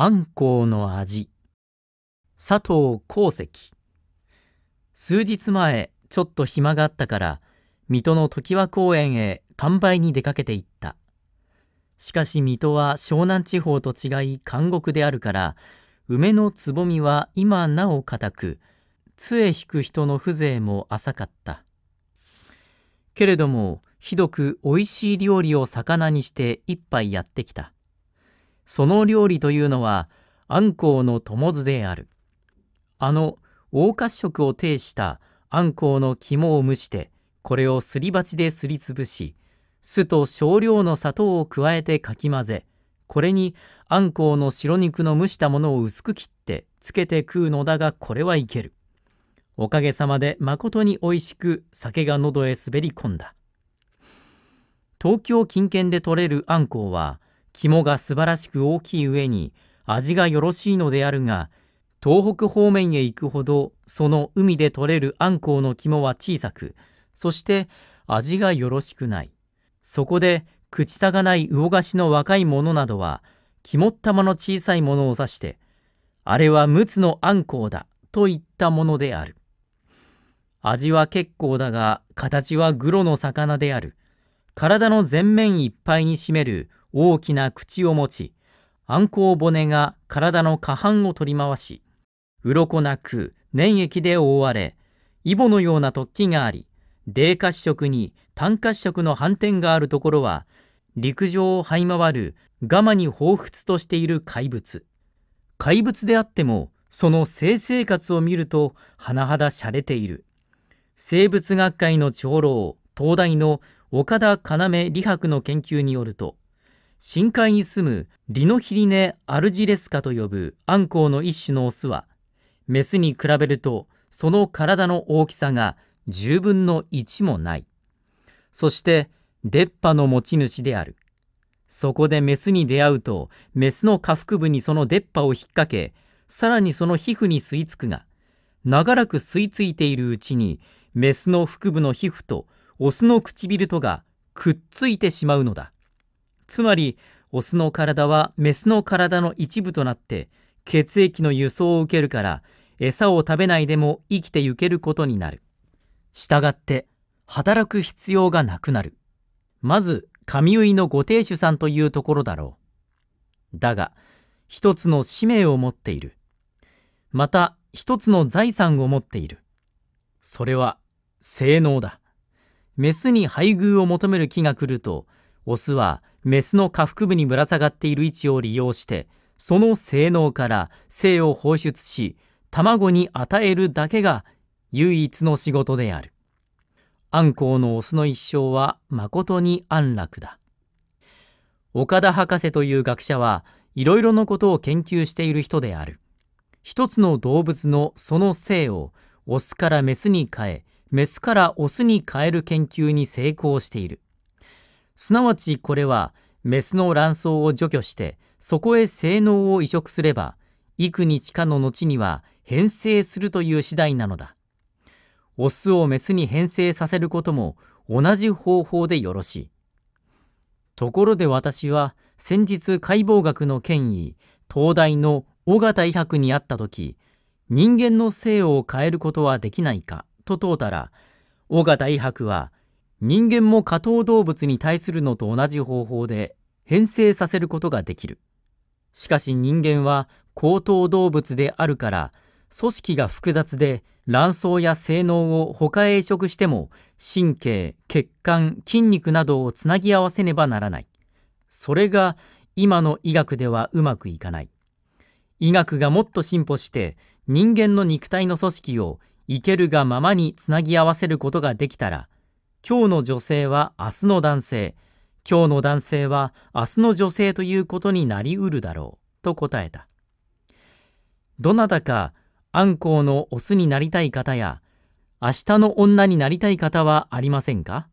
あんこうの味佐藤功石数日前ちょっと暇があったから水戸の常盤公園へ完売に出かけていったしかし水戸は湘南地方と違い監獄であるから梅のつぼみは今なお固く杖引く人の風情も浅かったけれどもひどくおいしい料理を魚にして一杯やってきたその料理というのはこうの友図である。あの黄褐色を呈したこうの肝を蒸してこれをすり鉢ですりつぶし酢と少量の砂糖を加えてかき混ぜこれにあんこうの白肉の蒸したものを薄く切ってつけて食うのだがこれはいけるおかげさまでまことにおいしく酒が喉へ滑り込んだ東京近県で採れるあんこうは肝が素晴らしく大きい上に味がよろしいのであるが、東北方面へ行くほどその海で取れるアンコウの肝は小さく、そして味がよろしくない。そこで口さがない魚菓子の若い者などは、肝っ玉の小さいものを指して、あれは陸奥のアンコウだといったものである。味は結構だが、形はグロの魚である。体の全面いっぱいに占める大きな口を持ち、コウ骨が体の下半を取り回し、鱗なく粘液で覆われ、イボのような突起があり、泥褐色に炭褐色の斑点があるところは、陸上を這い回るガマに彷彿としている怪物。怪物であっても、その性生活を見ると、甚だ洒落ている。生物学会の長老、東大の岡田要理博の研究によると、深海に住むリノヒリネ・アルジレスカと呼ぶアンコウの一種のオスは、メスに比べるとその体の大きさが10分の1もない。そして出っ歯の持ち主である。そこでメスに出会うと、メスの下腹部にその出っ歯を引っ掛け、さらにその皮膚に吸い付くが、長らく吸い付いているうちに、メスの腹部の皮膚とオスの唇とがくっついてしまうのだ。つまりオスの体はメスの体の一部となって血液の輸送を受けるから餌を食べないでも生きてゆけることになる。したがって働く必要がなくなる。まず神結のご亭主さんというところだろう。だが一つの使命を持っている。また一つの財産を持っている。それは性能だ。メスに配偶を求める木が来るとオスはメスの下腹部にぶら下がっている位置を利用して、その性能から性を放出し、卵に与えるだけが唯一の仕事である。アンコウのオスの一生は誠に安楽だ。岡田博士という学者はいろいろなことを研究している人である。一つの動物のその性をオスからメスに変え、メスからオスに変える研究に成功している。すなわちこれはメスの卵巣を除去してそこへ性能を移植すれば幾日かの後には変性するという次第なのだオスをメスに変性させることも同じ方法でよろしいところで私は先日解剖学の権威東大の尾形医博に会った時人間の性を変えることはできないかと問うたら尾形医博は人間も下等動物に対するのと同じ方法で変性させることができる。しかし人間は高等動物であるから、組織が複雑で卵巣や性能を他へ移植しても神経、血管、筋肉などをつなぎ合わせねばならない。それが今の医学ではうまくいかない。医学がもっと進歩して人間の肉体の組織をいけるがままにつなぎ合わせることができたら今日の女性は明日の男性、今日の男性は明日の女性ということになりうるだろう、と答えた。どなたか、アンコウのオスになりたい方や、明日の女になりたい方はありませんか